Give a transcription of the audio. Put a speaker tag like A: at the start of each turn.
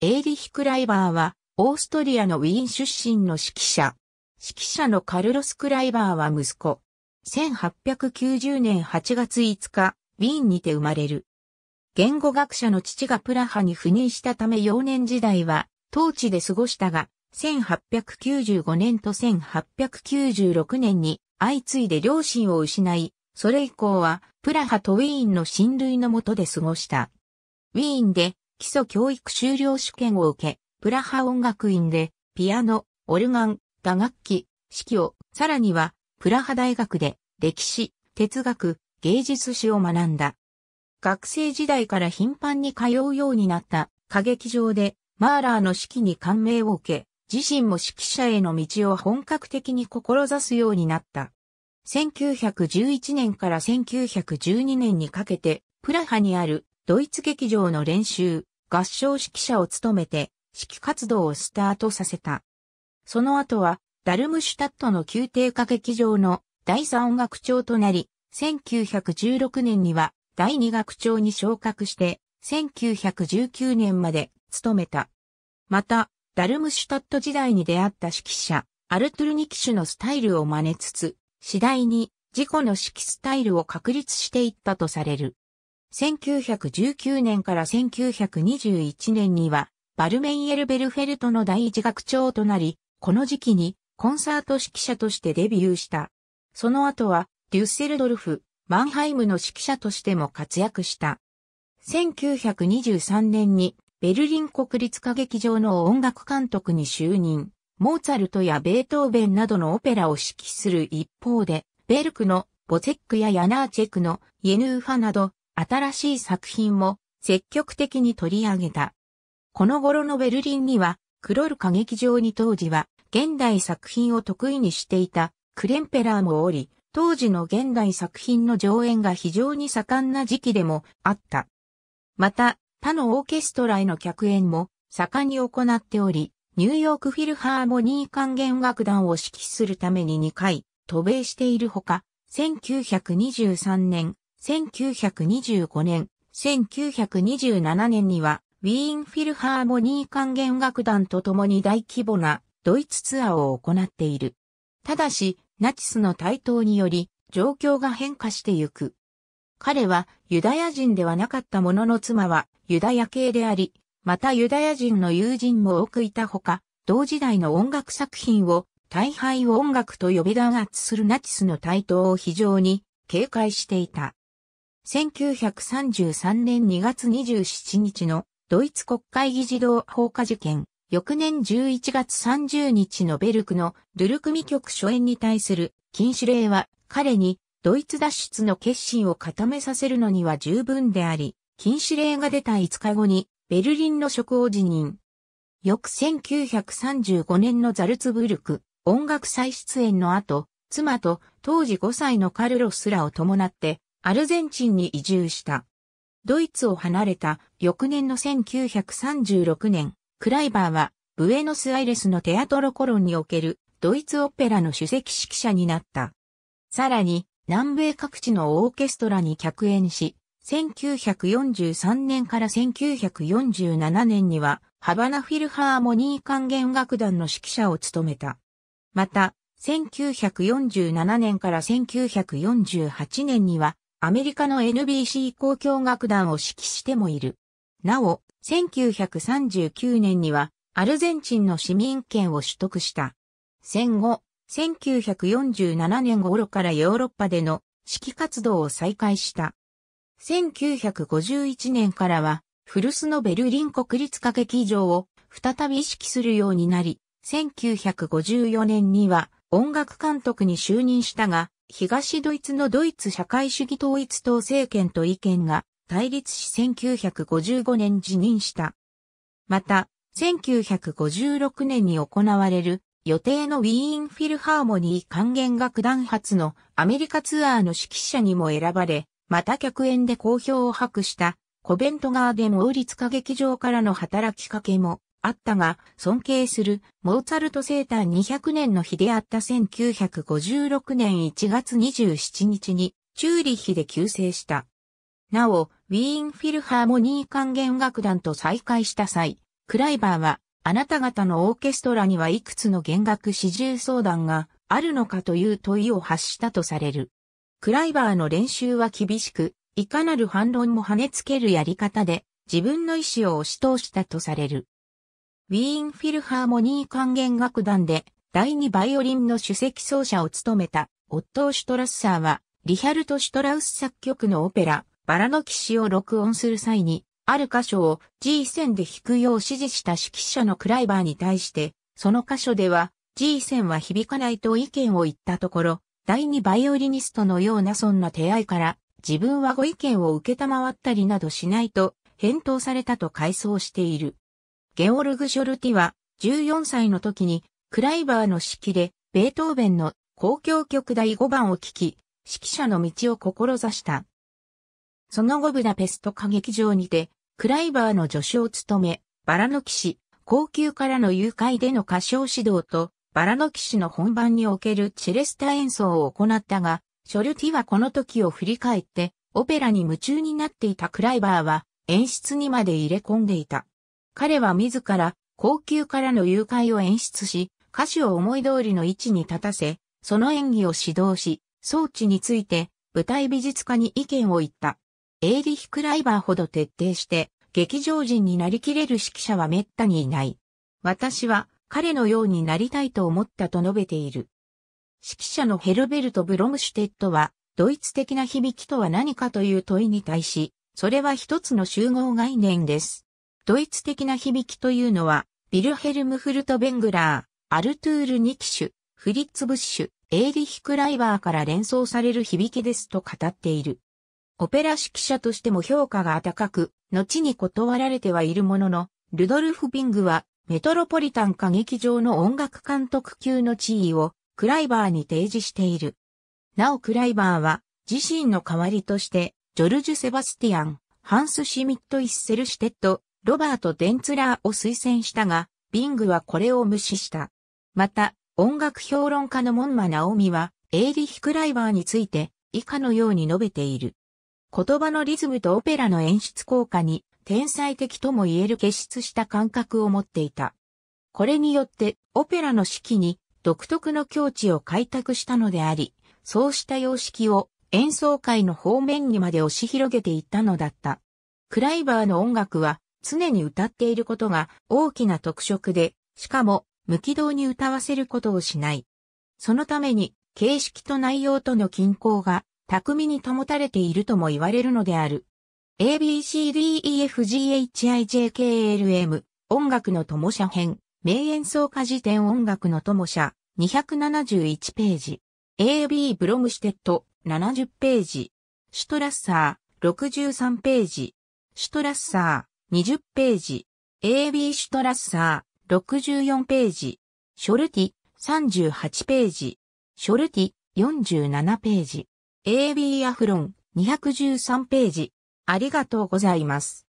A: エーリヒ・クライバーは、オーストリアのウィーン出身の指揮者。指揮者のカルロス・クライバーは息子。1890年8月5日、ウィーンにて生まれる。言語学者の父がプラハに赴任したため幼年時代は、当地で過ごしたが、1895年と1896年に相次いで両親を失い、それ以降はプラハとウィーンの親類のもとで過ごした。ウィーンで基礎教育修了試験を受け、プラハ音楽院で、ピアノ、オルガン、打楽器、指揮を、さらには、プラハ大学で、歴史、哲学、芸術史を学んだ。学生時代から頻繁に通うようになった歌劇場で、マーラーの指揮に感銘を受け、自身も指揮者への道を本格的に志すようになった。1911年から1912年にかけて、プラハにあるドイツ劇場の練習、合唱指揮者を務めて、指揮活動をスタートさせた。その後は、ダルムシュタットの宮廷歌劇場の第3楽長となり、1916年には第2楽長に昇格して、1919年まで務めた。また、ダルムシュタット時代に出会った指揮者、アルトゥルニキシュのスタイルを真似つつ、次第に自己の指揮スタイルを確立していったとされる。1919年から1921年には、バルメイエルベルフェルトの第一学長となり、この時期にコンサート指揮者としてデビューした。その後は、デュッセルドルフ、マンハイムの指揮者としても活躍した。1923年に、ベルリン国立歌劇場の音楽監督に就任。モーツァルトやベートーベンなどのオペラを指揮する一方で、ベルクのボツェックやヤナーチェクのイェヌーファなど新しい作品も積極的に取り上げた。この頃のベルリンには、クロル歌劇場に当時は、現代作品を得意にしていたクレンペラーもおり、当時の現代作品の上演が非常に盛んな時期でもあった。また、他のオーケストラへの客演も盛んに行っており、ニューヨークフィルハーモニー管弦楽団を指揮するために2回渡米しているほか、1923年1925年、1927年には、ウィーンフィルハーモニー管弦楽団と共に大規模なドイツツアーを行っている。ただし、ナチスの台頭により、状況が変化してゆく。彼はユダヤ人ではなかったものの妻はユダヤ系であり、またユダヤ人の友人も多くいたほか、同時代の音楽作品を大敗を音楽と呼び弾圧するナチスの台頭を非常に警戒していた。1933年2月27日のドイツ国会議事堂放火事件、翌年11月30日のベルクのドゥルクミ局初演に対する禁止令は彼にドイツ脱出の決心を固めさせるのには十分であり、禁止令が出た5日後にベルリンの職を辞任。翌1935年のザルツブルク音楽再出演の後、妻と当時5歳のカルロスらを伴ってアルゼンチンに移住した。ドイツを離れた翌年の1936年、クライバーはブエノスアイレスのテアトロコロンにおけるドイツオペラの主席指揮者になった。さらに南米各地のオーケストラに客演し、1943年から1947年にはハバナフィルハーモニー管弦楽団の指揮者を務めた。また、1947年から1948年にはアメリカの NBC 交響楽団を指揮してもいる。なお、1939年にはアルゼンチンの市民権を取得した。戦後、1947年頃からヨーロッパでの指揮活動を再開した。1951年からは、古巣のベルリン国立歌劇場を再び指揮するようになり、1954年には音楽監督に就任したが、東ドイツのドイツ社会主義統一党政権と意見が対立し1955年辞任した。また、1956年に行われる予定のウィーンフィルハーモニー管弦楽団発のアメリカツアーの指揮者にも選ばれ、また客演で好評を博したコベントガーデン王立歌劇場からの働きかけもあったが、尊敬する、モーツァルト生誕200年の日であった1956年1月27日に、チューリッヒで急逝した。なお、ウィーンフィルハーモニー管弦楽団と再会した際、クライバーは、あなた方のオーケストラにはいくつの弦楽始終相談があるのかという問いを発したとされる。クライバーの練習は厳しく、いかなる反論も跳ねつけるやり方で、自分の意思を押し通したとされる。ウィーンフィルハーモニー管弦楽団で第2バイオリンの首席奏者を務めたオットー・シュトラッサーはリヒャルト・シュトラウス作曲のオペラバラの騎士を録音する際にある箇所を G 線で弾くよう指示した指揮者のクライバーに対してその箇所では G 線は響かないと意見を言ったところ第2バイオリニストのようなそんな手合いから自分はご意見を受けたまわったりなどしないと返答されたと回想している。ゲオルグ・ショルティは、14歳の時に、クライバーの指揮で、ベートーベンの交響曲第5番を聴き、指揮者の道を志した。その後ブダペスト歌劇場にて、クライバーの助手を務め、バラの騎士、高級からの誘拐での歌唱指導と、バラの騎士の本番におけるチェレスタ演奏を行ったが、ショルティはこの時を振り返って、オペラに夢中になっていたクライバーは、演出にまで入れ込んでいた。彼は自ら、高級からの誘拐を演出し、歌手を思い通りの位置に立たせ、その演技を指導し、装置について舞台美術家に意見を言った。エーリヒ・クライバーほど徹底して、劇場人になりきれる指揮者は滅多にいない。私は彼のようになりたいと思ったと述べている。指揮者のヘルベルト・ブロムシュテッドは、ドイツ的な響きとは何かという問いに対し、それは一つの集合概念です。ドイツ的な響きというのは、ビルヘルム・フルト・ベングラー、アルトゥール・ニキシュ、フリッツ・ブッシュ、エーリヒ・クライバーから連想される響きですと語っている。オペラ指揮者としても評価が高く、後に断られてはいるものの、ルドルフ・ビングは、メトロポリタン歌劇場の音楽監督級の地位を、クライバーに提示している。なおクライバーは、自身の代わりとして、ジョルジュ・セバスティアン、ハンス・シミット・イッセルシュテッド、ロバート・デンツラーを推薦したが、ビングはこれを無視した。また、音楽評論家の門馬直美は、エーリヒ・クライバーについて、以下のように述べている。言葉のリズムとオペラの演出効果に、天才的とも言える結出した感覚を持っていた。これによって、オペラの式に独特の境地を開拓したのであり、そうした様式を演奏会の方面にまで押し広げていったのだった。クライバーの音楽は常に歌っていることが大きな特色で、しかも無軌道に歌わせることをしない。そのために形式と内容との均衡が巧みに保たれているとも言われるのである。ABCDEFGHIJKLM 音楽の友社編名演奏家辞典音楽の友社271ページ AB ブロムシテッド70ページシュトラッサー63ページシュトラッサー20ページ、AB シュトラッサー、64ページ、ショルティ、38ページ、ショルティ、47ページ、AB アフロン、213ページ、ありがとうございます。